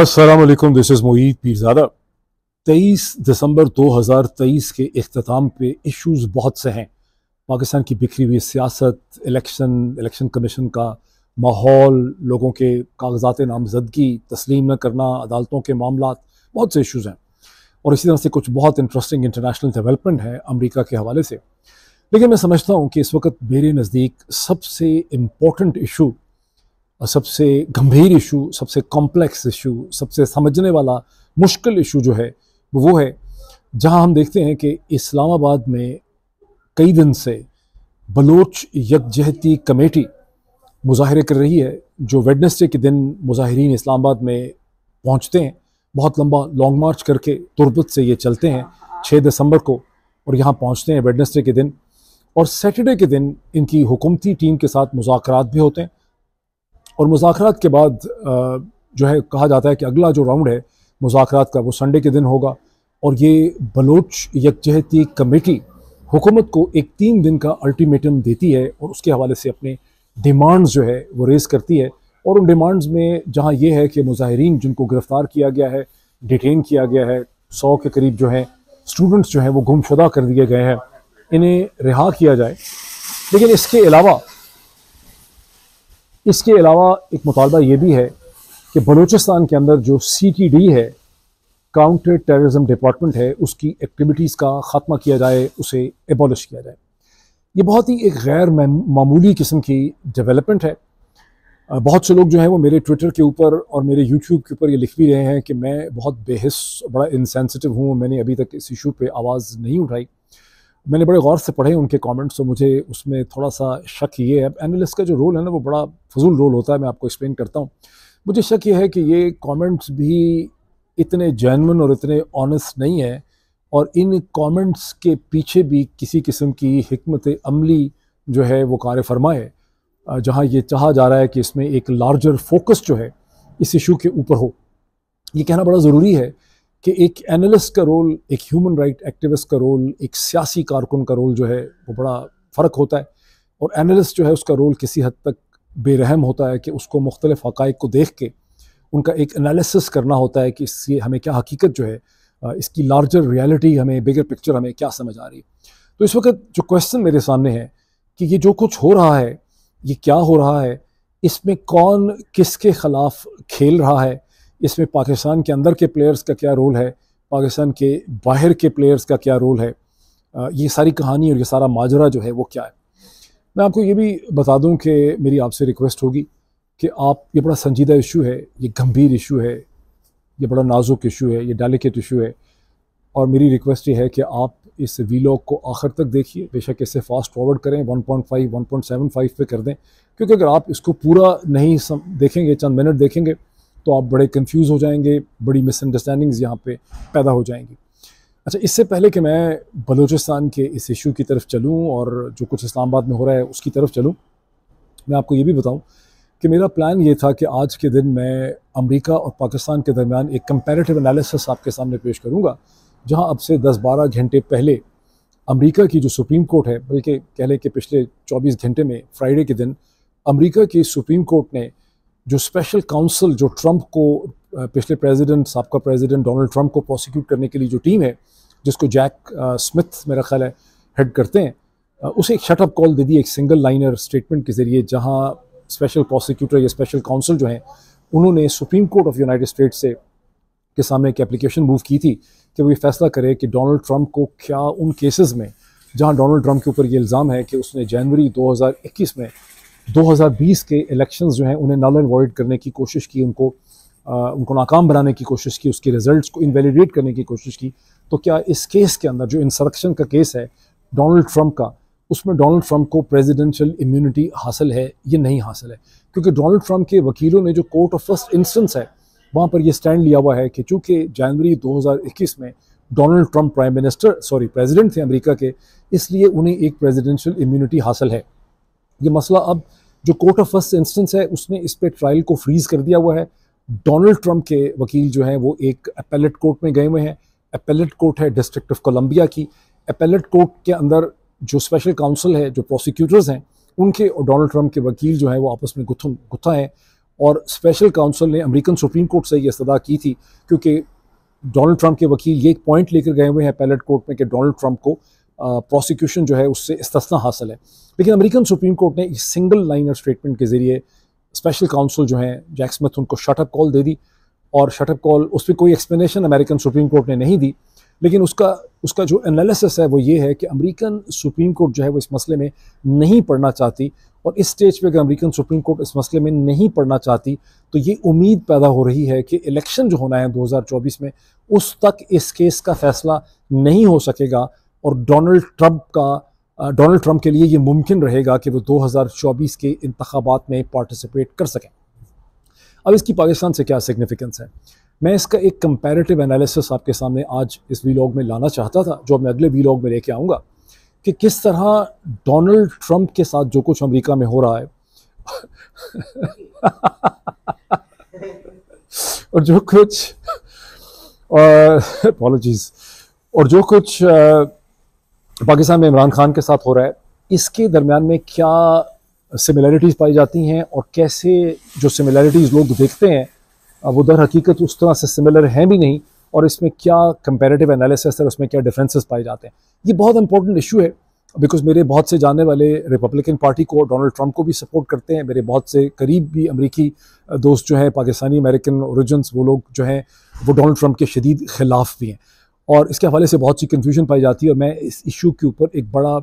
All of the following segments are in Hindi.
असलम दिस इज़ मोहित पीरजादा तेईस दिसंबर 2023 के अख्ताम पे इश्यूज बहुत से हैं पाकिस्तान की बिखरी हुई सियासत इलेक्शन इलेक्शन कमीशन का माहौल लोगों के कागजात नामजदगी तस्लीम न करना अदालतों के मामला बहुत से इश्यूज़ हैं और इसी तरह से कुछ बहुत इंटरेस्टिंग इंटरनेशनल डेवलपमेंट है अमरीका के हवाले से लेकिन मैं समझता हूँ कि इस वक्त मेरे नज़दीक सबसे इम्पोर्टेंट इशू सबसे गंभीर इशू सबसे कॉम्प्लेक्स इशू सबसे समझने वाला मुश्किल इशू जो है वो है जहां हम देखते हैं कि इस्लामाबाद में कई दिन से बलोच यकजहती कमेटी मुजाहरे कर रही है जो वेडनेसडे के दिन मुजाहरीन इस्लामाबाद में पहुंचते हैं बहुत लंबा लॉन्ग मार्च करके तुरबत से ये चलते हैं छः दिसंबर को और यहाँ पहुँचते हैं वेडनेसडे के दिन और सैटरडे के दिन इनकी हुकूमती टीम के साथ मुजाकर भी होते हैं और मुखरत के बाद जो है कहा जाता है कि अगला जो राउंड है मुजाकरात का वो संडे के दिन होगा और ये बलोच यकजहती कमेटी हुकूमत को एक तीन दिन का अल्टीमेटम देती है और उसके हवाले से अपने डिमांड्स जो है वो रेज़ करती है और उन डिमांड्स में जहाँ ये है कि मुजाहरीन जिनको गिरफ़्तार किया गया है डिटेन किया गया है सौ के करीब जो हैं स्टूडेंट्स जो हैं वो गुमशुदा कर दिए गए हैं इन्हें रिहा किया जाए लेकिन इसके अलावा इसके अलावा एक मुतालबा ये भी है कि बलूचिस्तान के अंदर जो सी टी डी है काउंटर टेररिज्म डिपार्टमेंट है उसकी एक्टिविटीज़ का ख़ात्मा किया जाए उसे एबॉलिश किया जाए ये बहुत ही एक गैर मामूली किस्म की डेवलपमेंट है बहुत से लोग जो हैं वो मेरे ट्विटर के ऊपर और मेरे यूट्यूब के ऊपर ये लिख भी रहे हैं कि मैं बहुत बेहस बड़ा इनसेंसिटिव हूँ मैंने अभी तक इस इशू पे आवाज़ नहीं उठाई मैंने बड़े गौर से पढ़े उनके कमेंट्स तो मुझे उसमें थोड़ा सा शक ये है एनालिस्ट का जो रोल है ना वो बड़ा फजूल रोल होता है मैं आपको एक्सप्लेन करता हूँ मुझे शक ये है कि ये कमेंट्स भी इतने जैनमन और इतने ऑनेस्ट नहीं हैं और इन कमेंट्स के पीछे भी किसी किस्म की हमत अमली जो है वो कार फरमाए जहाँ ये चाहा जा रहा है कि इसमें एक लार्जर फोकस जो है इस इशू के ऊपर हो ये कहना बड़ा ज़रूरी है कि एक एनालिस्ट का रोल एक ह्यूमन राइट एक्टिविस्ट का रोल एक सियासी कारकुन का रोल जो है वो बड़ा फ़र्क होता है और एनालिस्ट जो है उसका रोल किसी हद तक बेरहम होता है कि उसको मुख्तलिफ हक़ को देख के उनका एक एनालिसिस करना होता है कि इससे हमें क्या हकीकत जो है इसकी लार्जर रियलिटी हमें बिगर पिक्चर हमें क्या समझ आ रही है तो इस वक्त जो क्वेश्चन मेरे सामने है कि ये जो कुछ हो रहा है ये क्या हो रहा है इसमें कौन किसके ख़िलाफ़ खेल रहा है इसमें पाकिस्तान के अंदर के प्लेयर्स का क्या रोल है पाकिस्तान के बाहर के प्लेयर्स का क्या रोल है ये सारी कहानी और ये सारा माजरा जो है वो क्या है मैं आपको ये भी बता दूं कि मेरी आपसे रिक्वेस्ट होगी कि आप ये बड़ा संजीदा इशू है ये गंभीर इशू है ये बड़ा नाजुक इशू है ये डेलिकेट इशू है और मेरी रिक्वेस्ट ये है कि आप इस वीलॉग को आखिर तक देखिए बेशक इसे फास्ट फॉरवर्ड करें 1.5 1.75 पे कर दें क्योंकि अगर आप इसको पूरा नहीं सम, देखेंगे चंद मिनट देखेंगे तो आप बड़े कन्फ्यूज़ हो जाएंगे बड़ी मिसअंडरस्टैंडिंग्स यहाँ पे पैदा हो जाएंगी अच्छा इससे पहले कि मैं बलूचिस्तान के इस इशू की तरफ चलूँ और जो कुछ इस्लामाबाद में हो रहा है उसकी तरफ चलूँ मैं आपको ये भी बताऊँ कि मेरा प्लान ये था कि आज के दिन मैं अमेरिका और पाकिस्तान के दरमियान एक कंपेरेटिव एनालिसिस आपके सामने पेश करूँगा जहाँ अब से 10-12 घंटे पहले अमेरिका की जो सुप्रीम कोर्ट है बल्कि कह लें कि पिछले 24 घंटे में फ्राइडे के दिन अमेरिका की सुप्रीम कोर्ट ने जो स्पेशल काउंसिल जो ट्रंप को uh, पिछले प्रेसिडेंट सबका प्रेसिडेंट डोनाल्ड ट्रंप को प्रोसिक्यूट करने के लिए जो टीम है जिसको जैक स्मिथ uh, मेरा ख्याल है हेड करते हैं uh, उसे एक शटअप कॉल दे दी एक सिंगल लाइनर स्टेटमेंट के ज़रिए जहां स्पेशल प्रोसिक्यूटर या स्पेशल काउंसिल जो हैं उन्होंने supreme court of United States से के सामने एक एप्लीकेशन मूव की थी कि वो ये फैसला करे कि डोनाल्ड ट्रंप को क्या उन केसेस में जहां डोनाल्ड ट्रंप के ऊपर ये इल्ज़ाम है कि उसने जनवरी 2021 में 2020 के इलेक्शंस जो हैं उन्हें नल एंड वॉइड करने की कोशिश की उनको आ, उनको नाकाम बनाने की कोशिश की उसके रिजल्ट्स को इनवेलीडेट करने की कोशिश की तो क्या इस केस के अंदर जो इंसरक्शन का केस है डोनाल्ड ट्रंप का उसमें डोनाल्ड ट्रंप को प्रेसिडेंशियल इम्यूनिटी हासिल है या नहीं हासिल है क्योंकि डोनाल्ड ट्रंप के वकीलों ने जो कोर्ट ऑफ फर्स्ट इंस्टेंस है वहाँ पर यह स्टैंड लिया हुआ है कि चूँकि जनवरी 2021 में Donald Trump prime minister sorry president थे अमेरिका के इसलिए उन्हें एक प्रेसिडेंशियल इम्यूनिटी हासिल है ये मसला अब जो कोर्ट ऑफ फर्स्ट इंस्टेंस है उसने इस पर ट्रायल को फ्रीज कर दिया हुआ है डोनाल्ड ट्रंप के वकील जो हैं वो एक अपेलेट कोर्ट में गए हुए हैं अपेलेट कोर्ट है डिस्ट्रिक्ट ऑफ कोलंबिया की अपेलेट कोर्ट के अंदर जो स्पेशल काउंसिल है जो प्रोसिक्यूटर्स हैं उनके और डोनाल्ड ट्रंप के वकील जो हैं वो आपस में गुथुन गुथा हैं और स्पेशल काउंसिल ने अमेरिकन सुप्रीम कोर्ट से ये सदा की थी क्योंकि डोनाल्ड ट्रंप के वकील ये एक पॉइंट लेकर गए हुए हैं पैलेट कोर्ट में कि डोनाल्ड ट्रंप को प्रोसिक्यूशन जो है उससे इस्तना हासिल है लेकिन अमेरिकन सुप्रीम कोर्ट ने एक सिंगल लाइन ऑफ स्टेटमेंट के ज़रिए स्पेशल काउंसिल जो है जैक स्मिथ उनको शटअप कॉल दे दी और शटअप कॉल उस पर कोई एक्सप्लेनेशन अमेरिकन सुप्रीम कोर्ट ने नहीं दी लेकिन उसका उसका जो एनालिसिस है वो ये है कि अमेरिकन सुप्रीम कोर्ट जो है वो इस मसले में नहीं पढ़ना चाहती और इस स्टेज पे अगर अमेरिकन सुप्रीम कोर्ट इस मसले में नहीं पढ़ना चाहती तो ये उम्मीद पैदा हो रही है कि इलेक्शन जो होना है 2024 में उस तक इस केस का फैसला नहीं हो सकेगा और डोनल्ड ट्रंप का डोनल्ड ट्रंप के लिए ये मुमकिन रहेगा कि वो 2024 के इंतबात में पार्टिसिपेट कर सकें अब इसकी पाकिस्तान से क्या सिग्निफिकेंस है मैं इसका एक कंपैरेटिव एनालिसिस आपके सामने आज इस वीलॉग में लाना चाहता था जो मैं अगले वीलॉग में लेके आऊँगा कि किस तरह डोनाल्ड ट्रंप के साथ जो कुछ अमरीका में हो रहा है और जो कुछ और और जो कुछ पाकिस्तान में इमरान खान के साथ हो रहा है इसके दरमियान में क्या सिमिलैरिटीज़ पाई जाती हैं और कैसे जो सिमिलैरिटीज़ लोग देखते हैं वो दर हकीकत उस तरह से सिमिलर हैं भी नहीं और इसमें क्या कंपेरेटिव एनालिसिस है उसमें क्या डिफरेंसेस पाए जाते हैं ये बहुत इंपॉर्टेंट इशू है बिकॉज मेरे बहुत से जाने वाले रिपब्लिकन पार्टी को डोनल्ड डोनाल्ड ट्रंप को भी सपोर्ट करते हैं मेरे बहुत से करीब भी अमरीकी दोस्त जो हैं पाकिस्तानी अमेरिकन ओरिजिन वो लोग जो हैं वो डोनाल्ड ट्रंप के शदीद खिलाफ भी हैं और इसके हवाले से बहुत सी कन्फ्यूजन पाई जाती है और मैं इस इशू के ऊपर एक बड़ा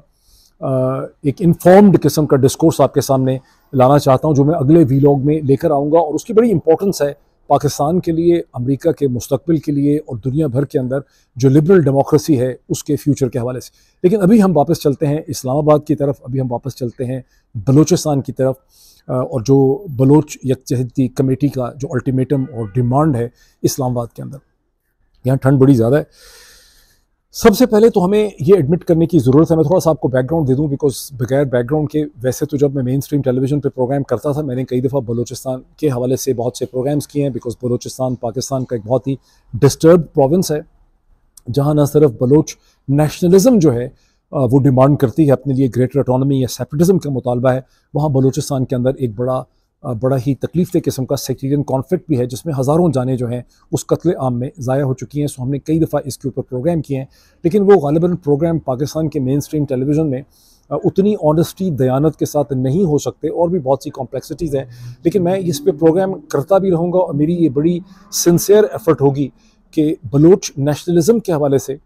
एक इन्फॉर्म्ड किस्म का डिस्कोर्स आपके सामने लाना चाहता हूँ जो मैं अगले वीलॉग में लेकर आऊँगा और उसकी बड़ी इंपॉर्टेंस है पाकिस्तान के लिए अमेरिका के मुस्तबिल के लिए और दुनिया भर के अंदर जो लिबरल डेमोक्रेसी है उसके फ्यूचर के हवाले से लेकिन अभी हम वापस चलते हैं इस्लामाबाद की तरफ अभी हम वापस चलते हैं बलोचिस्तान की तरफ और जो बलोच यकजहती कमेटी का जो अल्टीमेटम और डिमांड है इस्लामाबाद के अंदर यहाँ ठंड बड़ी ज़्यादा है सबसे पहले तो हमें ये एडमिट करने की ज़रूरत है मैं थोड़ा सा आपको बैकग्राउंड दे दूँ बिकॉज बगैर बैकग्राउंड के वैसे तो जब मैं मेन स्ट्रीम टेलीविजन पर प्रोग्राम करता था मैंने कई दफ़ा बलोचिस्तान के हवाले से बहुत से प्रोग्राम्स किए हैं बिकॉज बलोचिस्तान पाकिस्तान का एक बहुत ही डिस्टर्ब प्रोविंस है जहाँ ना सिर्फ बलोच नेशनलिज़म जो है वो डिमांड करती है अपने लिए ग्रेटर अटोनमी या सेपरेटिज्म का मुतालबा है वहाँ बलोचिस्तान के अंदर एक बड़ा बड़ा ही तकलीफ किस्म का सेक्टेरियन कॉन्फ्लिक्ट भी है जिसमें हज़ारों जाने जो हैं उस कत्ल आम में ज़ाया हो चुकी हैं सो हमने कई दफ़ा इसके ऊपर प्रोग्राम किए हैं लेकिन वो गालिबा प्रोग्राम पाकिस्तान के मेन स्ट्रीम टेलीविज़न में उतनी ऑनेस्टी दयानत के साथ नहीं हो सकते और भी बहुत सी कॉम्प्लेक्सिटीज़ हैं लेकिन मैं इस पर प्रोग्राम करता भी रहूँगा और मेरी ये बड़ी सिंसियर एफर्ट होगी कि बलोच नेशनलिज़म के हवाले से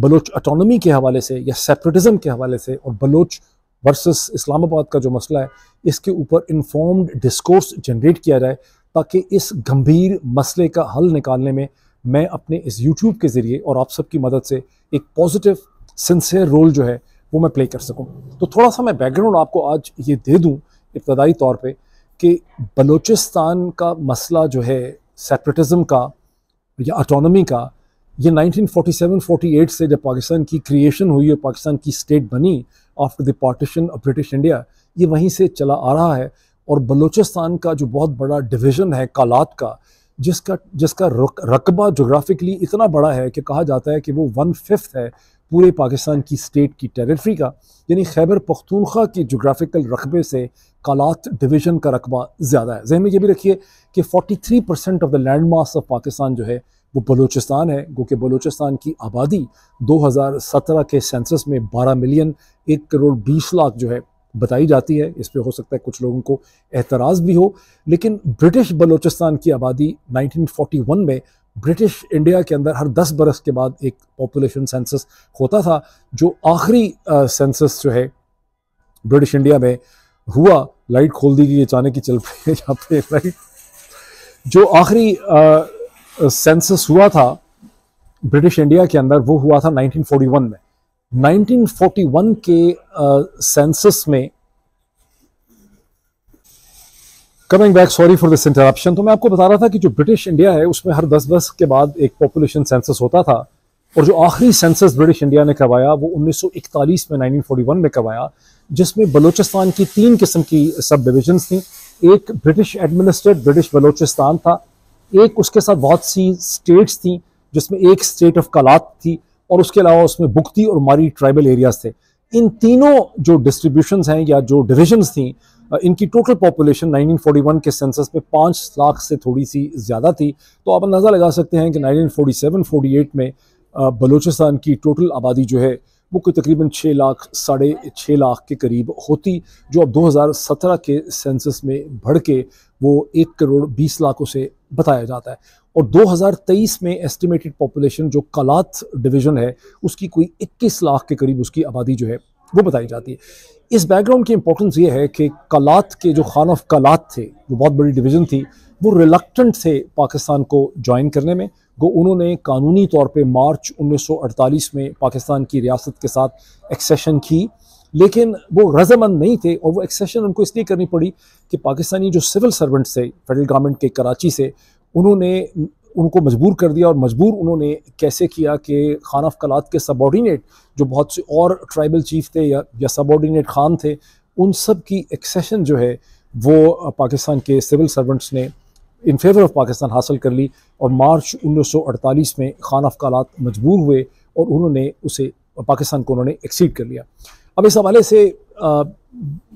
बलोच अटोनमी के हवाले से या सेपरेटिज़म के हवाले से और बलोच वर्सेस इस्लामाबाद का जो मसला है इसके ऊपर इन्फॉर्म्ड डिस्कोर्स जनरेट किया जाए ताकि इस गंभीर मसले का हल निकालने में मैं अपने इस यूट्यूब के ज़रिए और आप सबकी मदद से एक पॉजिटिव सिंसेयर रोल जो है वो मैं प्ले कर सकूँ तो थोड़ा सा मैं बैकग्राउंड आपको आज ये दे दूँ इब्तदाई तौर पर कि बलोचिस्तान का मसला जो है सेपरेटिज़म का या अटोनमी का ये 1947-48 से जब पाकिस्तान की क्रिएशन हुई और पाकिस्तान की स्टेट बनी after the partition of British India ये वहीं से चला आ रहा है और बलूचिस्तान का जो बहुत बड़ा डिवीज़न है कालात का जिसका जिसका रकबा जोग्राफिकली इतना बड़ा है कि कहा जाता है कि वो वन फिफ्थ है पूरे पाकिस्तान की स्टेट की टेरिटरी का यानी खैबर पख्तूनख्वा की जोग्राफिकल रकबे से कालात डिवीज़न का रकबा ज़्यादा है जहन में ये भी रखिए कि 43 percent of the land mass of Pakistan जो है वो बलूचिस्तान है गो कि बलूचिस्तान की आबादी 2017 के सेंसस में 12 मिलियन एक करोड़ बीस लाख जो है बताई जाती है इस पर हो सकता है कुछ लोगों को एतराज़ भी हो लेकिन ब्रिटिश बलूचिस्तान की आबादी 1941 में ब्रिटिश इंडिया के अंदर हर 10 बरस के बाद एक पॉपुलेशन सेंसस होता था जो आखिरी सेंसस जो है ब्रिटिश इंडिया में हुआ लाइट खोल दी गई अचानक ही चल पे यहाँ पे लाइट जो आखिरी सेंसस हुआ था ब्रिटिश इंडिया के अंदर वो हुआ था 1941 में 1941 के सेंसस में coming back sorry for this interruption तो मैं आपको बता रहा था कि जो ब्रिटिश इंडिया है उसमें हर 10 वर्ष के बाद एक पॉपुलेशन सेंसस होता था और जो आखिरी सेंसस ब्रिटिश इंडिया ने करवाया वो 1941 में 1941 में करवाया जिसमें बलूचिस्तान की तीन किस्म की सब डिविजन्स थी एक ब्रिटिश एडमिनिस्ट्रेट ब्रिटिश बलूचिस्तान था एक उसके साथ बहुत सी स्टेट्स थी जिसमें एक स्टेट ऑफ कलात थी और उसके अलावा उसमें बुक्ती और मारी ट्राइबल एरियाज थे इन तीनों जो डिस्ट्रीब्यूशन हैं या जो डिविजन्स थी इनकी टोटल पॉपुलेशन 1941 के सेंसस में पाँच लाख से थोड़ी सी ज़्यादा थी तो आप अंदाज़ा लगा सकते हैं कि 1947-48 में बलूचिस्तान की टोटल आबादी जो है वो कोई तकरीबन छः लाख साढ़े छः लाख के करीब होती जो अब 2017 के सेंसस में बढ़ के वो एक करोड़ बीस लाख उसे बताया जाता है और 2023 में एस्टिमेटेड पॉपुलेशन जो कलात डिवीज़न है उसकी कोई 21 लाख के करीब उसकी आबादी जो है वो बताई जाती है इस बैकग्राउंड की इंपॉर्टेंस ये है कि कलात के जो खान ऑफ कलात थे वो बहुत बड़ी डिवीज़न थी वो रिलक्टेंट थे पाकिस्तान को ज्वाइन करने में गो उन्होंने कानूनी तौर पे मार्च 1948 में पाकिस्तान की रियासत के साथ एक्सेशन की लेकिन वो रजामंद नहीं थे और वो एक्सेशन उनको इसलिए करनी पड़ी कि पाकिस्तानी जो सिविल सर्वेंट्स थे फेडरल गवर्नमेंट के कराची से उन्होंने उनको मजबूर कर दिया और मजबूर उन्होंने कैसे किया कि खान ऑफ कलात के सबॉर्डिनेट जो बहुत से और ट्राइबल चीफ थे या, या सबॉर्डिनेट खान थे उन सब की एक्सेशन जो है वो पाकिस्तान के सिविल सर्वेंट्स ने इन फेवर ऑफ पाकिस्तान हासिल कर ली और मार्च 1948 में खान अफकालात मजबूर हुए और उन्होंने उसे पाकिस्तान को उन्होंने एक्सीड कर लिया अब इस हवाले से आ,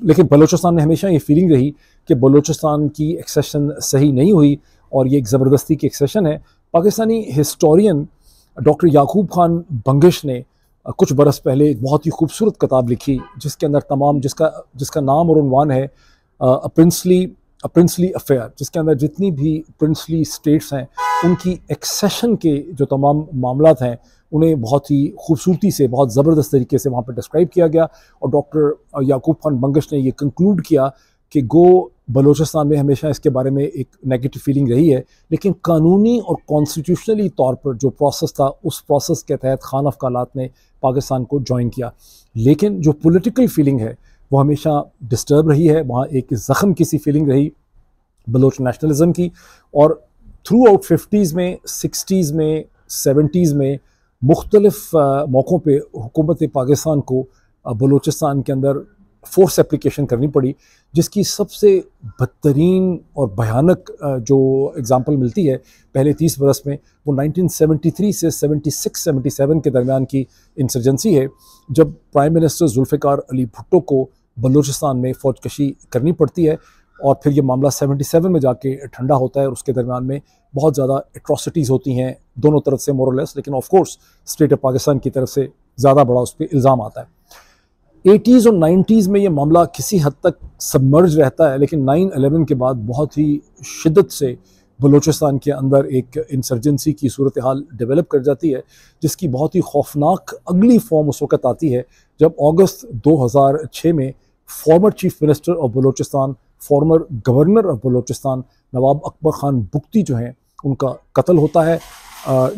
लेकिन बलोचिस्तान में हमेशा ये फीलिंग रही कि बलोचिस्तान की एक्सेशन सही नहीं हुई और ये एक ज़बरदस्ती की एक्सेशन है पाकिस्तानी हिस्टोरियन डॉक्टर याकूब खान बंगश ने कुछ बरस पहले एक बहुत ही खूबसूरत किताब लिखी जिसके अंदर तमाम जिसका जिसका नाम और उनवान है प्रिंसली प्रिंसली अफेयर जिसके अंदर जितनी भी प्रिंसली स्टेट्स हैं उनकी एक्सेशन के जो तमाम मामला हैं उन्हें बहुत ही खूबसूरती से बहुत ज़बरदस्त तरीके से वहाँ पर डिस्क्राइब किया गया और डॉक्टर याकूब खान बंगश ने यह कंक्लूड किया कि गो बलोचिस्तान में हमेशा इसके बारे में एक नेगेटिव फीलिंग रही है लेकिन कानूनी और कॉन्स्टिट्यूशनली तौर पर जो प्रोसेस था उस प्रोसेस के तहत खान कालात ने पाकिस्तान को ज्वाइन किया लेकिन जो पॉलिटिकल फीलिंग है वो हमेशा डिस्टर्ब रही है वहाँ एक ज़ख़म की सी फीलिंग रही बलोच नेशनलिज़म की और थ्रू आउट फिफ्टीज़ में सिक्सटीज़ में सेवेंटीज़ में मुख्तलफ़ मौक़ों पर हुकूमत पाकिस्तान को बलोचिस्तान के अंदर फोर्स एप्लीकेशन करनी पड़ी जिसकी सबसे बदतरीन और भयानक जो एग्ज़ाम्पल मिलती है पहले तीस बरस में वो 1973 से 76 77 के दरमियान की इंसर्जेंसी है जब प्राइम मिनिस्टर जुल्फ़ार अली भुट्टो को बलूचिस्तान में फ़ौज कशी करनी पड़ती है और फिर ये मामला 77 में जाके ठंडा होता है और उसके दरमियान में बहुत ज़्यादा एट्रॉसिटीज़ होती हैं दोनों तरफ से मोरलेस लेकिन of course state of Pakistan की तरफ से ज़्यादा बड़ा उस पर इल्ज़ाम आता है एटीज़ और नाइन्टीज़ में ये मामला किसी हद तक सबमर्ज रहता है लेकिन नाइन अलेवन के बाद बहुत ही शिद्दत से बलूचिस्तान के अंदर एक इंसर्जेंसी की सूरत हाल डेवलप कर जाती है जिसकी बहुत ही खौफनाक अगली फॉर्म उस वक़्त आती है जब अगस्त 2006 में former chief minister of Balochistan former governor of Balochistan Nawab Akbar Khan Bugti जो हैं उनका कत्ल होता है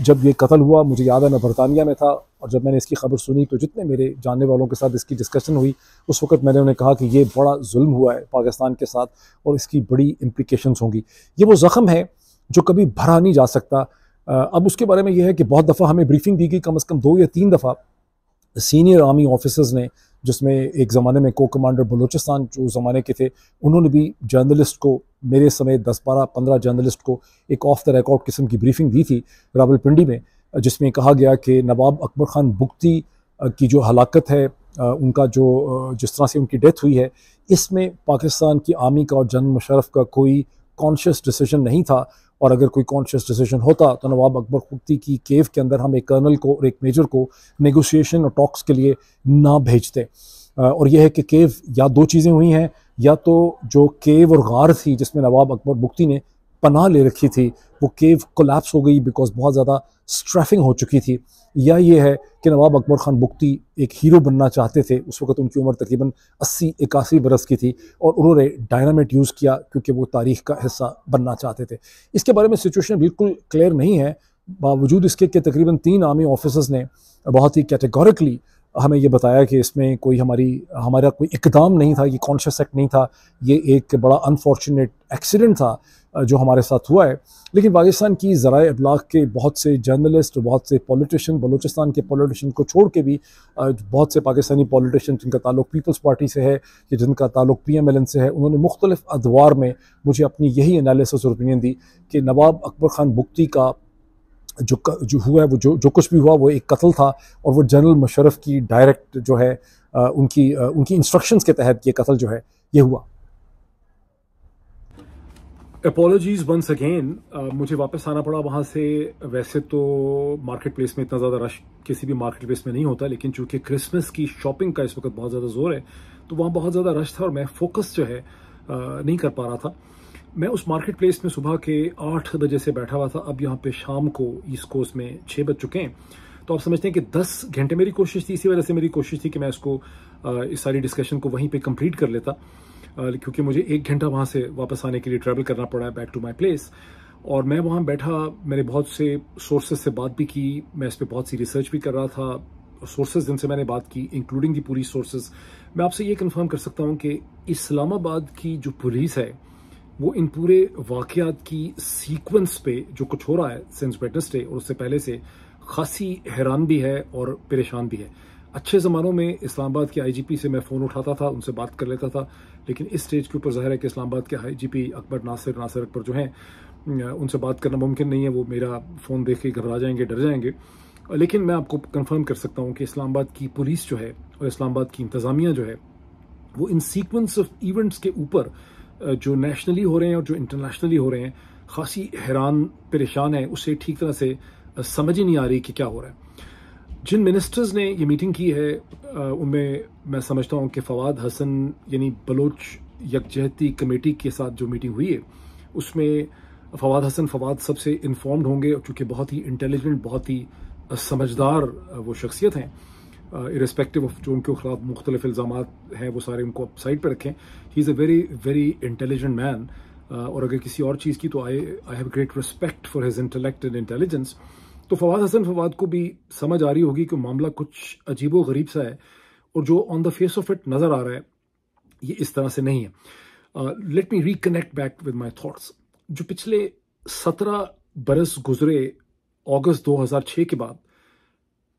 जब ये कत्ल हुआ मुझे याद है मैं बरतानिया में था और जब मैंने इसकी खबर सुनी तो जितने मेरे जानने वालों के साथ इसकी डिस्कशन हुई उस वक्त मैंने उन्हें कहा कि ये बड़ा जुल्म हुआ है पाकिस्तान के साथ और इसकी बड़ी इम्प्लिकेशंस होंगी ये वो ज़ख़म है जो कभी भरा नहीं जा सकता अब उसके बारे में यह है कि बहुत दफ़ा हमें ब्रीफिंग दी गई कम अज़ कम दो या तीन दफ़ा सीनियर आर्मी ऑफिसर्स ने जिसमें एक ज़माने में को कमांडर बलूचिस्तान जो ज़माने के थे उन्होंने भी जर्नलिस्ट को मेरे समेत दस बारह पंद्रह जर्नलिस्ट को एक ऑफ द रिकॉर्ड किस्म की ब्रीफिंग दी थी रावलपिंडी में जिसमें कहा गया कि नवाब अकबर ख़ान बुगती की जो हलाकत है उनका जो जिस तरह से उनकी डेथ हुई है इसमें पाकिस्तान की आर्मी का और जन मुशरफ का कोई कॉन्शियस डिसीजन नहीं था और अगर कोई कॉन्शियस डिसीजन होता तो नवाब अकबर खुदी की केव के अंदर हम एक कर्नल को और एक मेजर को नेगोशिएशन और टॉक्स के लिए ना भेजते और यह है कि केव या दो चीज़ें हुई हैं या तो जो केव और गार थी जिसमें नवाब अकबर बुगती ने पनाह ले रखी थी वो केव कोलैप्स हो गई बिकॉज बहुत ज़्यादा स्ट्रैफिंग हो चुकी थी या ये है कि नवाब अकबर ख़ान बुगती एक हीरो बनना चाहते थे उस वक्त उनकी उम्र तकरीबन अस्सी इक्यासी बरस की थी और उन्होंने डायनामेट यूज़ किया क्योंकि वो तारीख का हिस्सा बनना चाहते थे इसके बारे में सिचुएशन बिल्कुल क्लियर नहीं है बावजूद इसके कि तकरीबन तीन आर्मी ऑफिसर्स ने बहुत ही कैटेगोरिकली हमें यह बताया कि इसमें कोई हमारी हमारा कोई इकदाम नहीं था ये कॉन्शियस एक्ट नहीं था ये एक बड़ा अनफॉर्चुनेट एक्सीडेंट था जो हमारे साथ हुआ है लेकिन पाकिस्तान की ज़रा अबलाग के बहुत से जर्नलिस्ट बहुत से पॉलिटिशन बलूचिस्तान के पॉलिटिशन को छोड़ के भी बहुत से पाकिस्तानी पॉलिटिशन जिनका ताल्लुक पीपल्स पार्टी से है या जिनका ताल्लुक पी एम एल एन से है उन्होंने मुख्तलिफ अदवार में मुझे अपनी यही एनालिसिस और ओपिनियन दी कि नवाब अकबर ख़ान बुगती का जो जो हुआ है वो जो जो कुछ भी हुआ वो एक कत्ल था और वो जनरल मुशरफ की डायरेक्ट जो है उनकी उनकी इंस्ट्रक्शंस के तहत ये कत्ल जो है ये हुआ अपोलोजीज वंस अगेन मुझे वापस आना पड़ा वहाँ से वैसे तो मार्केट प्लेस में इतना ज़्यादा रश किसी भी मार्केट प्लेस में नहीं होता लेकिन चूंकि क्रिसमस की शॉपिंग का इस वक्त बहुत ज़्यादा जोर है तो वहाँ बहुत ज़्यादा रश था और मैं फोकस जो है आ, uh, नहीं कर पा रहा था मैं उस मार्केट प्लेस में सुबह के आठ बजे से बैठा हुआ था अब यहाँ पे शाम को ईस्ट कोस्ट में छः बज चुके हैं तो आप समझते हैं कि दस घंटे मेरी कोशिश थी इसी वजह से मेरी कोशिश थी कि मैं इसको uh, इस सारी डिस्कशन को वहीं पे कंप्लीट कर लेता क्योंकि मुझे एक घंटा वहाँ से वापस आने के लिए ट्रैवल करना पड़ा है बैक टू माई प्लेस और मैं वहाँ बैठा मैंने बहुत से सोर्सेज से बात भी की मैं इस पर बहुत सी रिसर्च भी कर रहा था सोर्सेज जिनसे मैंने बात की इंक्लूडिंग दी पूरी सोर्सेज मैं आपसे ये कन्फर्म कर सकता हूँ कि इस्लामाबाद की जो पुलिस है वो इन पूरे वाकयात की सीक्वेंस पे जो कुछ हो रहा है सेंस वेटनेसडे और उससे पहले से खासी हैरान भी है और परेशान भी है अच्छे ज़मानों में इस्लामाबाद के आईजीपी से मैं फ़ोन उठाता था उनसे बात कर लेता था लेकिन इस स्टेज के ऊपर ज़ाहिर है कि इस्लामाबाद के आईजीपी अकबर नासिर नासिर अकबर जो हैं उनसे बात करना मुमकिन नहीं है वो मेरा फ़ोन देख के घबरा जाएंगे डर जाएंगे लेकिन मैं आपको कन्फर्म कर सकता हूँ कि इस्लामाबाद की पुलिस जो है और इस्लामाबाद की इंतज़ामिया जो है वो इन सीक्वेंस ऑफ इवेंट्स के ऊपर जो नेशनली हो रहे हैं और जो इंटरनेशनली हो रहे हैं खासी हैरान परेशान है उसे ठीक तरह से समझ ही नहीं आ रही कि क्या हो रहा है जिन मिनिस्टर्स ने ये मीटिंग की है उनमें मैं समझता हूँ कि फवाद हसन यानी बलोच यकजहती कमेटी के साथ जो मीटिंग हुई है उसमें फवाद हसन फवाद सबसे इन्फॉर्म्ड होंगे और बहुत ही इंटेलिजेंट बहुत ही समझदार वो शख्सियत हैं इरेस्पेक्टिव ऑफ जो उनके खिलाफ मुख्तलिफ इल्ज़ाम हैं वो सारे उनको आप साइड पर रखें he is a very very intelligent man और अगर किसी और चीज़ की तो I I have great respect for his intellect and intelligence तो फवाद हसन फवाद को भी समझ आ रही होगी कि मामला कुछ अजीबो गरीब सा है और जो on the face of it नज़र आ रहा है ये इस तरह से नहीं है let me reconnect back with my thoughts जो पिछले सत्रह बरस गुजरे अगस्त 2006 के बाद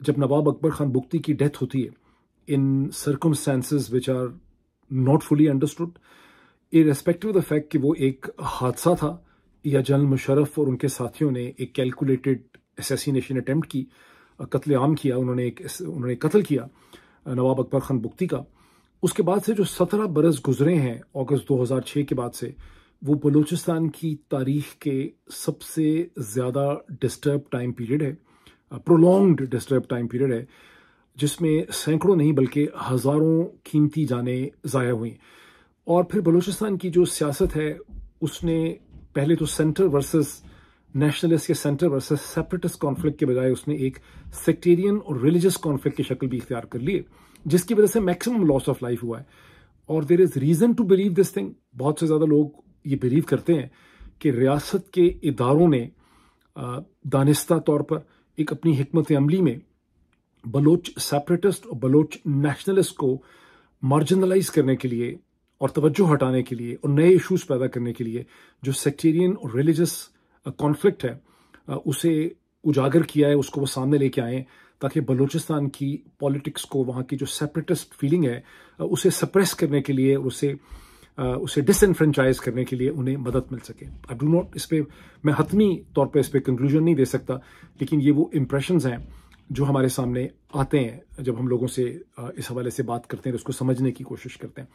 जब नवाब अकबर खान बुख्ती की डेथ होती है in circumstances which are not fully understood respective the fact कि वो एक हादसा था या जनरल मुशरफ और उनके साथियों ने एक कैलकुलेटेड असेसिनेशन अटैम्प्ट की कत्ल आम किया उन्होंने एक उन्होंने कत्ल किया नवाब अकबर खान बुख्ती का उसके बाद से जो सत्रह बरस गुजरे हैं अगस्त 2006 के बाद से वो बलूचिस्तान की तारीख के सबसे ज़्यादा डिस्टर्ब टाइम पीरियड है प्रोलॉन्ग डिस्टर्ब टाइम पीरियड है जिसमें सैकड़ों नहीं बल्कि हज़ारों कीमती जाने ज़ाया हुई और फिर बलूचिस्तान की जो सियासत है उसने पहले तो सेंटर वर्सेस नेशनलिस्ट के सेंटर वर्सेस सेपरेटिस्ट कॉन्फ्लिक्ट के बजाय उसने एक सेक्टेरियन और रिलीजियस कॉन्फ्लिक्ट की शक्ल भी इख्तियार कर लिए जिसकी वजह से मैक्सिमम लॉस ऑफ लाइफ हुआ है और there is reason to believe this thing बहुत से ज़्यादा लोग ये बिलीव करते हैं कि रियासत के इदारों ने दानिस्ता तौर पर एक अपनी हमत अमली में बलोच सेपरेटिस्ट और बलोच नेशनलिस्ट को मार्जिनलाइज करने के लिए और तवज्जो हटाने के लिए और नए इश्यूज पैदा करने के लिए जो सेक्टेरियन और रिलीजियस कॉन्फ्लिक्ट है उसे उजागर किया है उसको वो सामने लेके आए ताकि बलूचिस्तान की पॉलिटिक्स को वहाँ की जो सेपरेटिस्ट फीलिंग है उसे सप्रेस करने के लिए उसे उसे डिसनफ्रेंचाइज करने के लिए उन्हें मदद मिल सके आई डू नॉट इस पर मैं हतमी तौर पर इस पर कंक्लूजन नहीं दे सकता लेकिन ये वो इम्प्रेशन हैं जो हमारे सामने आते हैं जब हम लोगों से इस हवाले से बात करते हैं उसको समझने की कोशिश करते हैं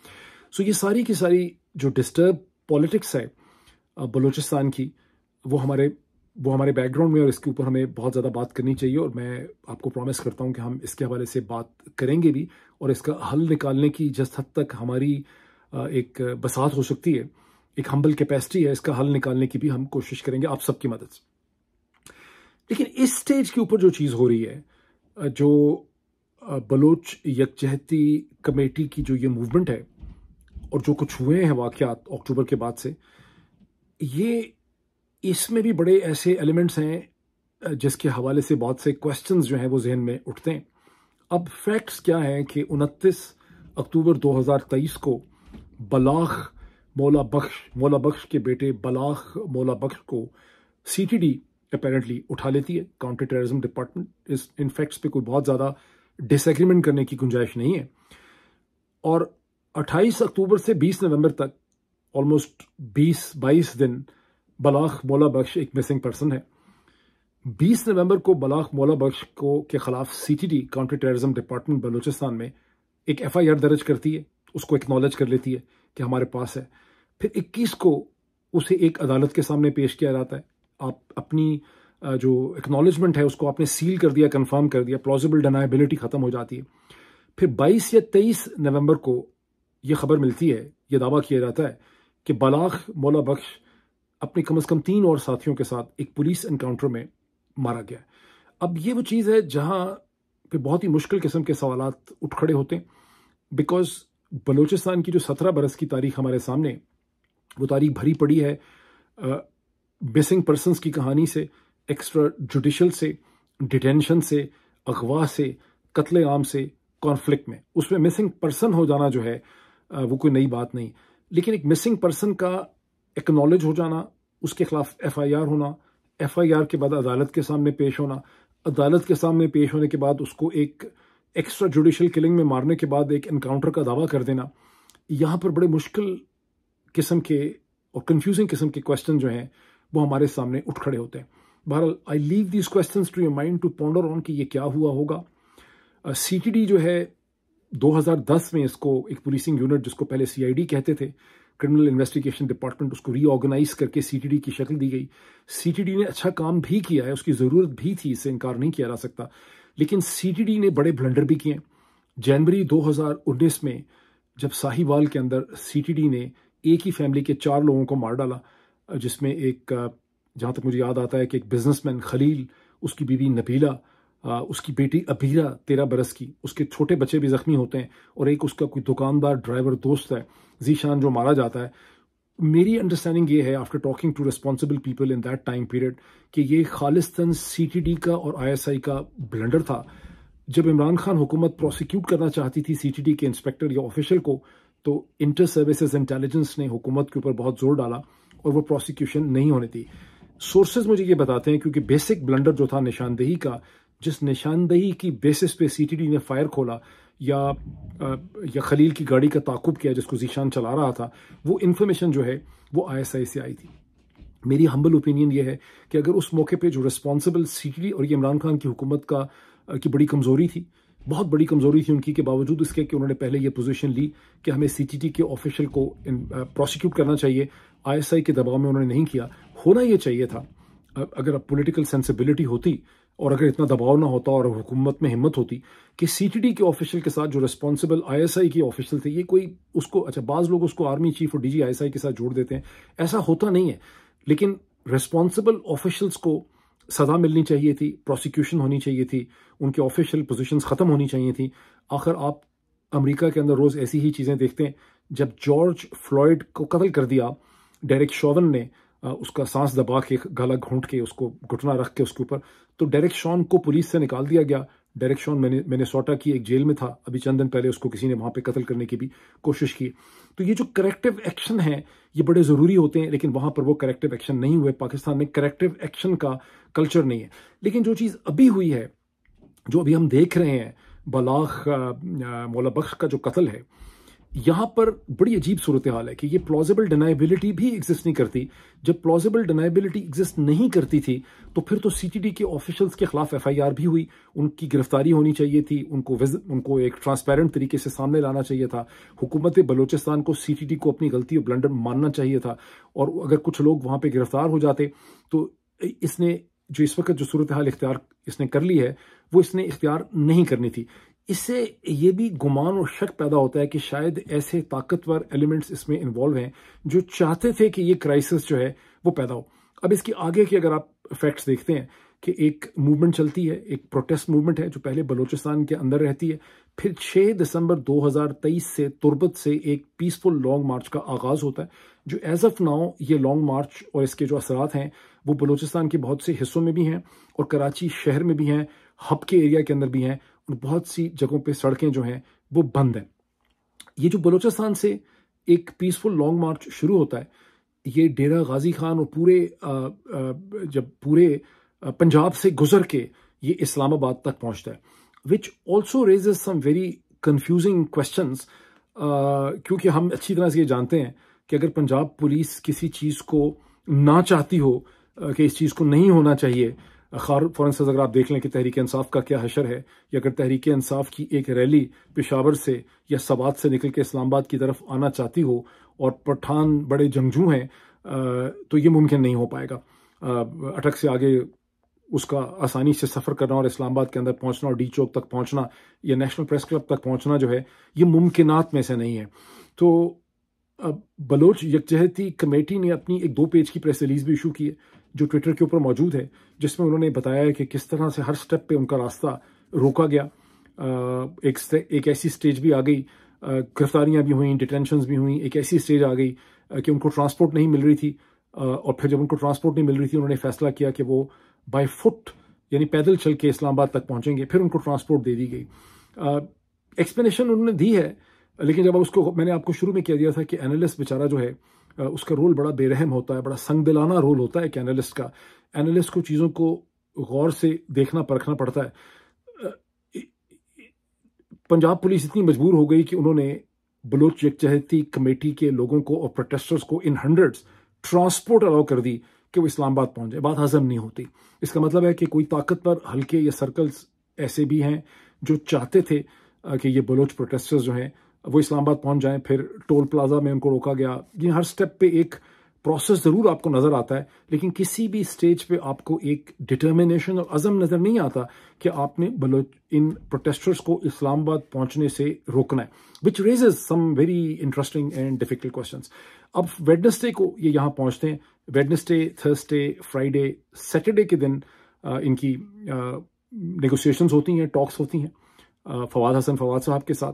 सो so ये सारी की सारी जो डिस्टर्ब पॉलिटिक्स है बलूचिस्तान की वो हमारे वो हमारे बैकग्राउंड में और इसके ऊपर हमें बहुत ज़्यादा बात करनी चाहिए और मैं आपको प्रॉमिस करता हूँ कि हम इसके हवाले से बात करेंगे भी और इसका हल निकालने की जिस हद तक हमारी एक बसात हो सकती है एक हम्बल कैपेसिटी है इसका हल निकालने की भी हम कोशिश करेंगे आप सबकी मदद से लेकिन इस स्टेज के ऊपर जो चीज़ हो रही है जो बलोच यकजहती कमेटी की जो ये मूवमेंट है और जो कुछ हुए हैं वाक़ अक्टूबर के बाद से ये इसमें भी बड़े ऐसे एलिमेंट्स हैं जिसके हवाले से बहुत से क्वेश्चंस जो हैं वो जहन में उठते हैं अब फैक्ट्स क्या हैं कि 29 अक्टूबर 2023 को बलाख मौला बख्श मौला बख्श के बेटे बलाख मौला बख्श को सीटीडी अपेरेंटली उठा लेती है काउंटर टेररिज्म डिपार्टमेंट इस इन फैक्ट्स पे कोई बहुत ज़्यादा डिसग्रीमेंट करने की गुंजाइश नहीं है और 28 अक्टूबर से 20 नवंबर तक ऑलमोस्ट 20 22 दिन बलाख मौला बख्श एक मिसिंग पर्सन है 20 नवंबर को बलाख मौला बख्श को के खिलाफ CTD counter terrorism department Balochistan में एक एफआईआर दर्ज करती है उसको एक्नॉलेज कर लेती है कि हमारे पास है फिर 21 को उसे एक अदालत के सामने पेश किया जाता है आप अपनी जो एक्नॉलेजमेंट है उसको आपने सील कर दिया कन्फर्म कर दिया प्लॉजिबल डनाइबिलिटी ख़त्म हो जाती है फिर बाईस या तेईस नवंबर को ये खबर मिलती है यह दावा किया जाता है कि बलाख मौला बख्श अपने कम से कम तीन और साथियों के साथ एक पुलिस इनकाउंटर में मारा गया अब ये वो चीज़ है जहाँ पे बहुत ही मुश्किल किस्म के सवाल उठ खड़े होते हैं बिकॉज बलूचिस्तान की जो सत्रह बरस की तारीख हमारे सामने वो तारीख भरी पड़ी है मिसिंग पर्सनस की कहानी से एक्स्ट्रा जुडिशल से डिटेंशन से अगवा से कत्ले आम से कॉन्फ्लिक्ट में उसमें मिसिंग पर्सन हो जाना जो है वो कोई नई बात नहीं लेकिन एक मिसिंग पर्सन का एक्नॉलेज हो जाना उसके खिलाफ एफआईआर होना एफआईआर के बाद अदालत के सामने पेश होना अदालत के सामने पेश होने के बाद उसको एक एक्स्ट्रा जुडिशल किलिंग में मारने के बाद एक इनकाउंटर का दावा कर देना यहाँ पर बड़े मुश्किल किस्म के और कन्फ्यूजिंग किस्म के क्वेश्चन जो हैं वो हमारे सामने उठ खड़े होते हैं बहरहाल I leave these question to your mind to ponder on कि ये क्या हुआ होगा सी uh, जो है 2010 में इसको एक पुलिसिंग यूनिट जिसको पहले सीआईडी कहते थे क्रिमिनल इन्वेस्टिगेशन डिपार्टमेंट उसको रीऑर्गेनाइज करके सीटीडी की शक्ल दी गई सीटीडी ने अच्छा काम भी किया है उसकी ज़रूरत भी थी इससे इनकार नहीं किया जा सकता लेकिन सीटीडी ने बड़े ब्लंडर भी किए जनवरी 2019 में जब साहिवाल के अंदर सीटीडी ने एक ही फैमिली के चार लोगों को मार डाला जिसमें एक जहाँ तक मुझे याद आता है कि एक बिजनेसमैन खलील उसकी बीवी नबीला उसकी बेटी अबीरा तेरह बरस की उसके छोटे बच्चे भी जख्मी होते हैं और एक उसका कोई दुकानदार ड्राइवर दोस्त है जीशान जो मारा जाता है मेरी अंडरस्टैंडिंग ये है after talking to responsible people in that time period कि ये खालिस्तन सी का और आई का ब्लेंडर था जब इमरान खान हुकूमत प्रोसिक्यूट करना चाहती थी सी के इंस्पेक्टर या ऑफिशियल को तो इंटर सर्विसेज इंटेलिजेंस ने हुकूमत के ऊपर बहुत जोर डाला और वो प्रोसिक्यूशन नहीं होने दी सोर्सेज मुझे ये बताते हैं क्योंकि बेसिक ब्लंडर जो था निशानदेही का जिस निशानदही की बेसिस पे सीटीडी ने फायर खोला या या खलील की गाड़ी का ताकुब किया जिसको जीशान चला रहा था वो इन्फॉर्मेशन जो है वो आईएसआई से आई थी मेरी हम्बल ओपिनियन ये है कि अगर उस मौके पे जो रिस्पॉन्सिबल सीटीडी और ये इमरान खान की हुकूमत का की बड़ी कमज़ोरी थी बहुत बड़ी कमज़ोरी थी उनकी के बावजूद इसके कि उन्होंने पहले ये पोजीशन ली कि हमें सी के ऑफिशियल को प्रोसिक्यूट करना चाहिए आई के दबाव में उन्होंने नहीं किया होना यह चाहिए था अगर अब पोलिटिकल सेंसिबिलिटी होती और अगर इतना दबाव ना होता और हुकूमत में हिम्मत होती कि सीटीडी के ऑफिशियल के साथ जो रिस्पॉन्सिबल आईएसआई के ऑफिशियल थे ये कोई उसको अच्छा बाज लोग उसको आर्मी चीफ और डीजी आईएसआई के साथ जोड़ देते हैं ऐसा होता नहीं है लेकिन रिस्पॉन्सिबल ऑफिशल्स को सज़ा मिलनी चाहिए थी प्रोसिक्यूशन होनी चाहिए थी उनके ऑफिशियल पोजिशन ख़त्म होनी चाहिए थी आखिर आप अमरीका के अंदर रोज़ ऐसी ही चीज़ें देखते हैं जब जॉर्ज फ्लॉयड को कत्ल कर दिया डेरिक शोवन ने उसका सांस दबा के गला घोंट के उसको घुटना रख के उसके ऊपर तो डेरेक शॉन को पुलिस से निकाल दिया गया डेरेक शॉन मैंने मैंने सोटा की एक जेल में था अभी चंद दिन पहले उसको किसी ने वहां पे कत्ल करने की भी कोशिश की तो ये जो करेक्टिव एक्शन है ये बड़े ज़रूरी होते हैं लेकिन वहां पर वो करेक्टिव एक्शन नहीं हुए पाकिस्तान में करेक्टिव एक्शन का कल्चर नहीं है लेकिन जो चीज़ अभी हुई है जो अभी हम देख रहे हैं बलाख मौला का जो कत्ल है यहां पर बड़ी अजीब सूरत हाल है कि ये प्लॉजिबल डिनाइबिलिटी भी एग्जिस्ट नहीं करती जब प्लॉजिबल डिनाइबिलिटी एग्जिस्ट नहीं करती थी तो फिर तो सीटीडी के ऑफिशियल्स के खिलाफ एफआईआर भी हुई उनकी गिरफ्तारी होनी चाहिए थी उनको उनको एक ट्रांसपेरेंट तरीके से सामने लाना चाहिए था हुकूमत बलोचिस्तान को सीटीडी को अपनी गलती और ब्लंडर मानना चाहिए था और अगर कुछ लोग वहां पर गिरफ्तार हो जाते तो इसने जो इस वक्त जो सूरत हाल इख्तियार इसने कर ली है वो इसने इख्तियार नहीं करनी थी इससे ये भी गुमान और शक पैदा होता है कि शायद ऐसे ताकतवर एलिमेंट्स इसमें इन्वॉल्व हैं जो चाहते थे कि ये क्राइसिस जो है वो पैदा हो अब इसकी आगे की अगर आप फैक्ट्स देखते हैं कि एक मूवमेंट चलती है एक प्रोटेस्ट मूवमेंट है जो पहले बलूचिस्तान के अंदर रहती है फिर 6 दिसंबर 2023 से तुर्बत से एक पीसफुल लॉन्ग मार्च का आगाज़ होता है जो एज ऑफ नाउ ये लॉन्ग मार्च और इसके जो असरात हैं वो बलूचिस्तान के बहुत से हिस्सों में भी हैं और कराची शहर में भी हैं हब के एरिया के अंदर भी हैं बहुत सी जगहों पे सड़कें जो हैं वो बंद हैं ये जो बलूचिस्तान से एक पीसफुल लॉन्ग मार्च शुरू होता है ये डेरा गाजी खान और पूरे आ, आ, जब पूरे पंजाब से गुजर के ये इस्लामाबाद तक पहुंचता है which also raises some very confusing question क्योंकि हम अच्छी तरह से ये जानते हैं कि अगर पंजाब पुलिस किसी चीज़ को ना चाहती हो कि इस चीज़ को नहीं होना चाहिए खार फ़ौरन से अगर आप देख लें कि तहरीक इंसाफ का क्या हशर है या अगर तहरीक इंसाफ की एक रैली पेशावर से या सवात से निकल के इस्लामाबाद की तरफ आना चाहती हो और पठान बड़े जंगजू हैं तो ये मुमकिन नहीं हो पाएगा अटक से आगे उसका आसानी से सफ़र करना और इस्लामाबाद के अंदर पहुंचना और डी चौक तक पहुंचना या नेशनल प्रेस क्लब तक पहुंचना जो है ये मुमकिनात में से नहीं है तो बलोच यकजहती कमेटी ने अपनी एक दो पेज की प्रेस रिलीज़ भी इशू की है जो ट्विटर के ऊपर मौजूद है जिसमें उन्होंने बताया है कि किस तरह से हर स्टेप पे उनका रास्ता रोका गया एक एक ऐसी स्टेज भी आ गई गिरफ्तारियां भी हुई डिटेंशन भी हुई एक ऐसी स्टेज आ गई कि उनको ट्रांसपोर्ट नहीं मिल रही थी और फिर जब उनको ट्रांसपोर्ट नहीं मिल रही थी उन्होंने फैसला किया कि वो बाय फुट यानी पैदल चल के इस्लामाबाद तक पहुंचेंगे फिर उनको ट्रांसपोर्ट दे दी गई एक्सप्लेनेशन उन्होंने दी है लेकिन जब उसको मैंने आपको शुरू में कह दिया था कि एनालिस्ट बेचारा जो है उसका रोल बड़ा बेरहम होता है बड़ा संगदिलाना रोल होता है एक एनालिस्ट का एनालिस्ट को चीज़ों को गौर से देखना परखना पड़ता है पंजाब पुलिस इतनी मजबूर हो गई कि उन्होंने बलोच यकजहती कमेटी के लोगों को और प्रोटेस्टर्स को इन हंड्रेड्स ट्रांसपोर्ट अलाउ कर दी कि वो इस्लामाबाद पहुंच जाए बात हजम नहीं होती इसका मतलब है कि कोई ताकतवर हल्के या सर्कल्स ऐसे भी हैं जो चाहते थे कि ये बलोच प्रोटेस्टर्स जो हैं वो इस्लामाबाद पहुंच जाएं फिर टोल प्लाजा में उनको रोका गया ये हर स्टेप पे एक प्रोसेस ज़रूर आपको नज़र आता है लेकिन किसी भी स्टेज पे आपको एक डिटर्मिनेशन और अज़म नज़र नहीं आता कि आपने बलोच इन प्रोटेस्टर्स को इस्लामाबाद पहुंचने से रोकना है which raises some very interesting and difficult question अब वेडनेसडे को ये यहाँ पहुँचते हैं वेडनेसडे थर्सडे फ्राइडे सैटरडे के दिन आ, इनकी नेगोशिएशन होती हैं टॉक्स होती हैं फवाद हसन फवाद साहब के साथ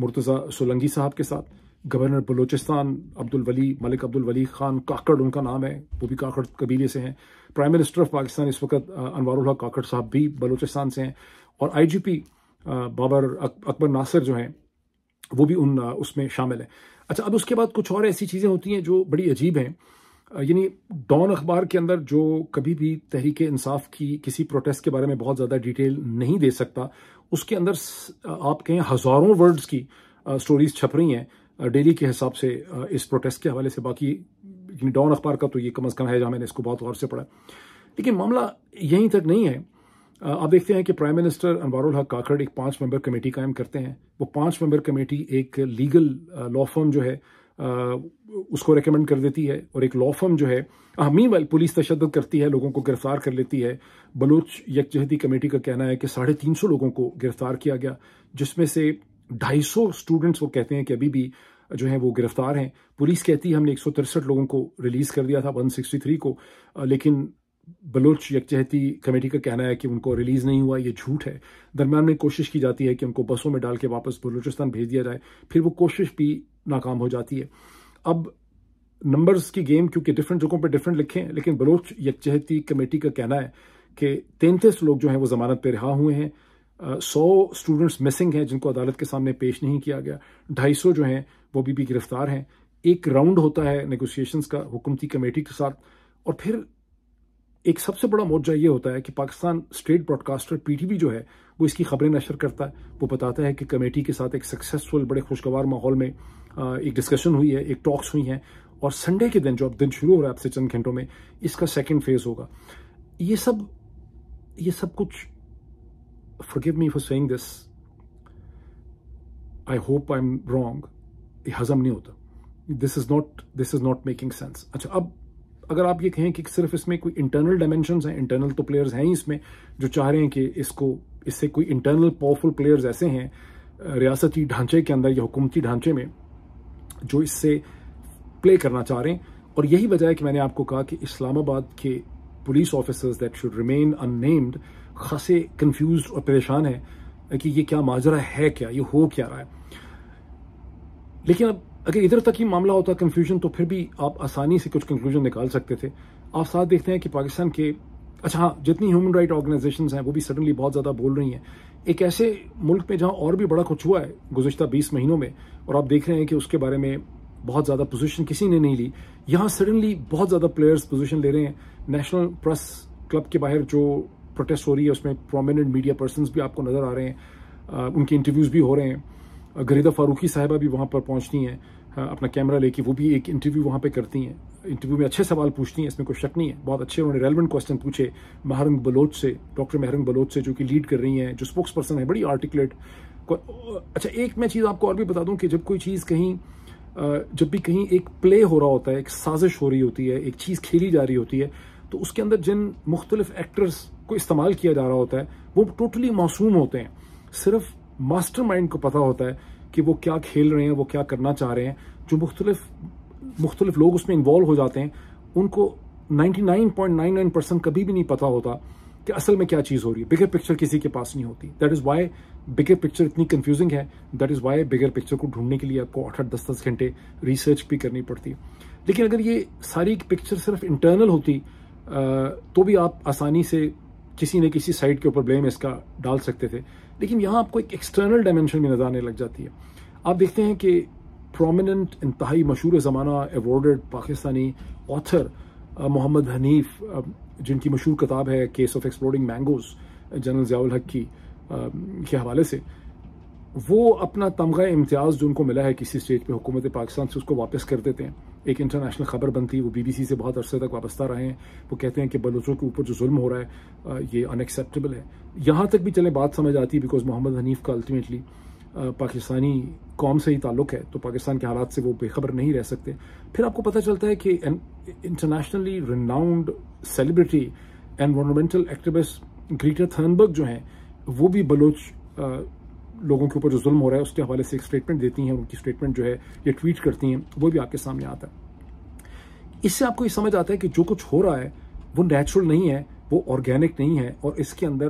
मुर्तज़ा सोलंगी साहब के साथ गवर्नर बलोचिस्तान अब्दुल वली मलिक अब्दुल वली खान काकड़ उनका नाम है वो भी काकड़ कबीले से हैं प्राइम मिनिस्टर ऑफ पाकिस्तान इस वक्त अनवारुल्ला काकड़ साहब भी बलोचिस्तान से हैं और आईजीपी बाबर अकबर नासिर जो हैं वो भी उन उसमें शामिल हैं अच्छा अब उसके बाद कुछ और ऐसी चीज़ें होती हैं जो बड़ी अजीब हैं यानी डॉन अखबार के अंदर जो कभी भी तहरीक इंसाफ की किसी प्रोटेस्ट के बारे में बहुत ज़्यादा डिटेल नहीं दे सकता उसके अंदर आप कहें हज़ारों वर्ड्स की स्टोरीज छप रही हैं डेली के हिसाब से इस प्रोटेस्ट के हवाले से बाकी डॉन अखबार का तो ये कम अज़ कम है जहाँ मैंने इसको बहुत गौर से पढ़ा लेकिन मामला यहीं तक नहीं है आप देखते हैं कि प्राइम मिनिस्टर अनवारुल हक काकड़ एक पाँच मेंबर कमेटी कायम करते हैं वो पाँच मेंबर कमेटी एक लीगल लॉ फर्म जो है उसको रिकमेंड कर देती है और एक लॉ फर्म जो है अहमी वाल पुलिस तशद करती है लोगों को गिरफ्तार कर लेती है बलोच यकजहती कमेटी का कहना है कि साढ़े तीन सौ लोगों को गिरफ्तार किया गया जिसमें से ढाई सौ स्टूडेंट्स वो कहते हैं कि अभी भी जो है वो गिरफ्तार हैं पुलिस कहती है हमने एक सौ तिरसठ लोगों को रिलीज़ कर दिया था वन सिक्सटी थ्री को लेकिन बलोच यकजहती कमेटी का कहना है कि उनको रिलीज़ नहीं हुआ ये झूठ है दरम्यान में कोशिश की जाती है कि उनको बसों में डाल के वापस बलूचिस्तान भेज दिया जाए फिर वो कोशिश भी नाकाम हो जाती है अब नंबर्स की गेम क्योंकि डिफरेंट जगहों पर डिफरेंट लिखे हैं लेकिन बलोच यकचहती कमेटी का कहना है कि तैंतीस लोग जो हैं वो जमानत पर रिहा हुए हैं सौ स्टूडेंट्स मिसिंग हैं जिनको अदालत के सामने पेश नहीं किया गया ढाई सौ जो हैं वो भी भी गिरफ्तार हैं एक राउंड होता है नेगोशिएशंस का हुकूमती कमेटी के साथ और फिर एक सबसे बड़ा मोर्चा ये होता है कि पाकिस्तान स्टेट ब्रॉडकास्टर पीटीवी जो है वो इसकी खबरें नशर करता है वो बताता है कि कमेटी के साथ एक सक्सेसफुल बड़े खुशगवार माहौल में एक डिस्कशन हुई है एक टॉक्स हुई हैं और संडे के दिन जो अब दिन शुरू हो रहा है आपसे चंद घंटों में इसका सेकेंड फेज होगा ये सब ये सब कुछ me for saying this I hope I am wrong ये हजम नहीं होता this is not this is not making sense अच्छा अब अगर आप ये कहें कि सिर्फ इसमें कोई इंटरनल डायमेंशन हैं इंटरनल तो प्लेयर्स हैं ही इसमें जो चाह रहे हैं कि इसको इससे कोई इंटरनल पावरफुल प्लेयर्स ऐसे हैं रियासती ढांचे के अंदर या हुकूमती ढांचे में जो इससे प्ले करना चाह रहे हैं और यही वजह है कि मैंने आपको कहा कि इस्लामाबाद के police officers that should remain unnamed खासे कंफ्यूज और परेशान है कि ये क्या माजरा है क्या ये हो क्या रहा है लेकिन अब अगर इधर तक ही मामला होता कंफ्यूजन तो फिर भी आप आसानी से कुछ कंक्लूजन निकाल सकते थे आप साथ देखते हैं कि पाकिस्तान के अच्छा हाँ जितनी ह्यूमन राइट ऑर्गेनाइजेशन हैं वो भी सडनली बहुत ज़्यादा बोल रही हैं एक ऐसे मुल्क में जहाँ और भी बड़ा कुछ हुआ है गुजशत बीस महीनों में और आप देख रहे हैं कि उसके बारे में बहुत ज़्यादा पोजीशन किसी ने नहीं ली यहाँ सडनली बहुत ज़्यादा प्लेयर्स पोजीशन ले रहे हैं नेशनल प्रेस क्लब के बाहर जो प्रोटेस्ट हो रही है उसमें प्रोमिनेंट मीडिया पर्सन भी आपको नज़र आ रहे हैं उनके इंटरव्यूज़ भी हो रहे हैं गरीदा फारूकी साहिबा भी वहाँ पर पहुँचती हैं हाँ, अपना कैमरा लेके वो भी एक इंटरव्यू वहाँ पे करती हैं इंटरव्यू में अच्छे सवाल पूछती हैं इसमें कोई शक नहीं है बहुत अच्छे उन्होंने रेलिवेंट क्वेश्चन पूछे महरंग बलोच से डॉक्टर महरंग बलोच से जो कि लीड कर रही हैं जो स्पोक्स पर्सन है बड़ी आर्टिकुलेट अच्छा एक मैं चीज़ आपको और भी बता दूँ कि जब कोई चीज़ कहीं जब भी कहीं एक प्ले हो रहा होता है एक साजिश हो रही होती है एक चीज़ खेली जा रही होती है तो उसके अंदर जिन मुख्तलिफ एक्टर्स को इस्तेमाल किया जा रहा होता है वो टोटली मासूम होते हैं सिर्फ मास्टरमाइंड को पता होता है कि वो क्या खेल रहे हैं वो क्या करना चाह रहे हैं जो मुख्तलिफ मुख्तलिफ लोग उसमें इन्वॉल्व हो जाते हैं उनको 99.99 परसेंट कभी भी नहीं पता होता कि असल में क्या चीज़ हो रही है बिगर पिक्चर किसी के पास नहीं होती that is why bigger picture इतनी कंफ्यूजिंग है that is why bigger picture को ढूंढने के लिए आपको आठ आठ दस दस घंटे रिसर्च भी करनी पड़ती है लेकिन अगर ये सारी पिक्चर सिर्फ इंटरनल होती तो भी आप आसानी से किसी न किसी साइड के ऊपर ब्लेम इसका डाल सकते थे लेकिन यहाँ आपको एक एक्सटर्नल डायमेंशन भी नज़र आने लग जाती है आप देखते हैं कि प्रोमिनंट इंतहाई मशहूर ज़माना एवॉर्डेड पाकिस्तानी ऑथर मोहम्मद हनीफ जिनकी मशहूर किताब है case of exploding mangoes general Ziaul Haq की के हवाले से वो अपना तमगा इम्तियाज़ जो उनको मिला है किसी स्टेज पे हुकूमत पाकिस्तान से उसको वापस कर देते हैं एक इंटरनेशनल खबर बनती वो बीबीसी से बहुत अरसे तक वाबस्ता रहे हैं वो कहते हैं कि बलोचों के ऊपर जो जुल्म हो रहा है ये अनएक्सेप्टेबल है यहाँ तक भी चले बात समझ आती है बिकॉज मोहम्मद हनीफ का अल्टीमेटली पाकिस्तानी कौम से ही ताल्लुक़ है तो पाकिस्तान के हालात से वो बेखबर नहीं रह सकते फिर आपको पता चलता है कि internationally renowned celebrity environmental activist Greta Thunberg जो हैं वो भी बलोच लोगों के ऊपर जो जुल्म हो रहा है उसके हवाले से एक स्टेटमेंट देती हैं उनकी स्टेटमेंट जो है ये ट्वीट करती हैं वो भी आपके सामने आता है इससे आपको ये समझ आता है कि जो कुछ हो रहा है वो नेचुरल नहीं है वो ऑर्गेनिक नहीं है और इसके अंदर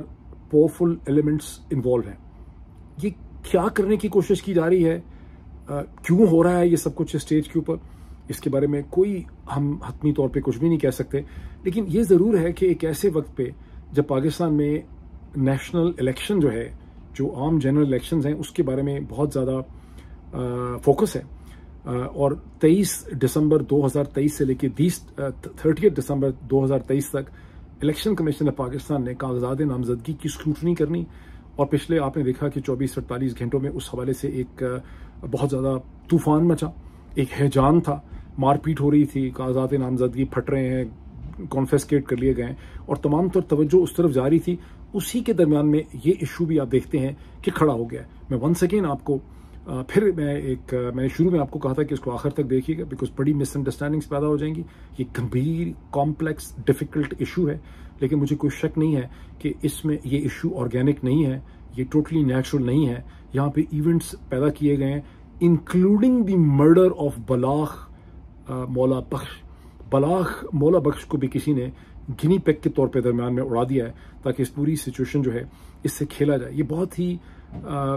पावरफुल एलिमेंट्स इन्वॉल्व हैं ये क्या करने की कोशिश की जा रही है क्यों हो रहा है ये सब कुछ स्टेज के ऊपर इसके बारे में कोई हम हतमी तौर पे कुछ भी नहीं कह सकते लेकिन ये ज़रूर है कि एक ऐसे वक्त पे जब पाकिस्तान में नेशनल इलेक्शन जो है जो आम जनरल इलेक्शंस हैं उसके बारे में बहुत ज़्यादा फोकस है और 23 दिसंबर 2023 से लेकर बीस थर्टी दिसंबर 2023 तक इलेक्शन कमीशन ऑफ पाकिस्तान ने कागजात नामजदगी की स्क्रूटनी करनी और पिछले आपने देखा कि 24 अड़तालीस घंटों में उस हवाले से एक बहुत ज़्यादा तूफान मचा एक हैजान था मारपीट हो रही थी कागजात नामजदगी फट रहे हैं कॉन्फेस्केट कर लिए गए और तमाम तौर तवज्जो उस तरफ जा रही थी उसी के दरमियान में ये इशू भी आप देखते हैं कि खड़ा हो गया मैं वन सेकेंड आपको फिर मैं एक मैंने शुरू में आपको कहा था कि इसको आखिर तक देखिएगा बिकॉज बड़ी मिसअंडरस्टैंडिंग्स पैदा हो जाएंगी ये गंभीर कॉम्प्लेक्स डिफ़िकल्ट इशू है लेकिन मुझे कोई शक नहीं है कि इसमें ये इशू ऑर्गेनिक नहीं है ये टोटली नेचुरल नहीं है यहाँ पे इवेंट्स पैदा किए गए हैं including the murder of Balach Maula Bakhsh बलाख Maula बख्श को भी किसी ने गिनी पैक के तौर पे दरमियान में उड़ा दिया है ताकि इस पूरी सिचुएशन जो है इससे खेला जाए ये बहुत ही आ,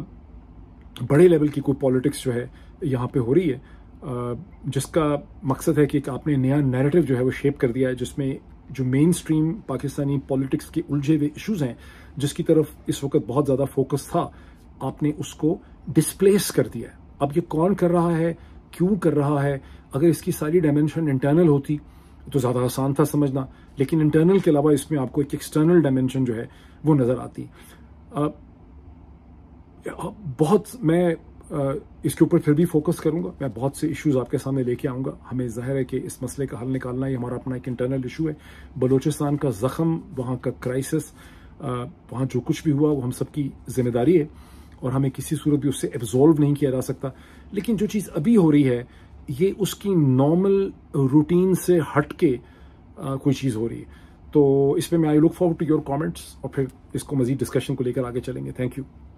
बड़े लेवल की कोई पॉलिटिक्स जो है यहाँ पे हो रही है आ, जिसका मकसद है कि आपने नया नैरेटिव जो है वो शेप कर दिया है जिसमें जो मेन स्ट्रीम पाकिस्तानी पॉलिटिक्स के उलझे हुए इशूज़ हैं जिसकी तरफ इस वक्त बहुत ज़्यादा फोकस था आपने उसको डिसप्लेस कर दिया है अब ये कौन कर रहा है क्यों कर रहा है अगर इसकी सारी डायमेंशन इंटरनल होती तो ज़्यादा आसान था समझना लेकिन इंटरनल के अलावा इसमें आपको एक एक्सटर्नल डायमेंशन जो है वो नज़र आती बहुत मैं इसके ऊपर फिर भी फोकस करूंगा मैं बहुत से इश्यूज आपके सामने लेके आऊंगा हमें जाहिर है कि इस मसले का हल निकालना ही हमारा अपना एक इंटरनल इशू है बलूचिस्तान का जख्म वहाँ का क्राइसिस वहाँ जो कुछ भी हुआ वो हम सबकी जिम्मेदारी है और हमें किसी सूरत भी उससे एब्जॉल्व नहीं किया जा सकता लेकिन जो चीज़ अभी हो रही है ये उसकी नॉर्मल रूटीन से हट के आ, कोई चीज़ हो रही है तो इस पर मैं I look forward to your comments और फिर इसको मजीद डिस्कशन को लेकर आगे चलेंगे थैंक यू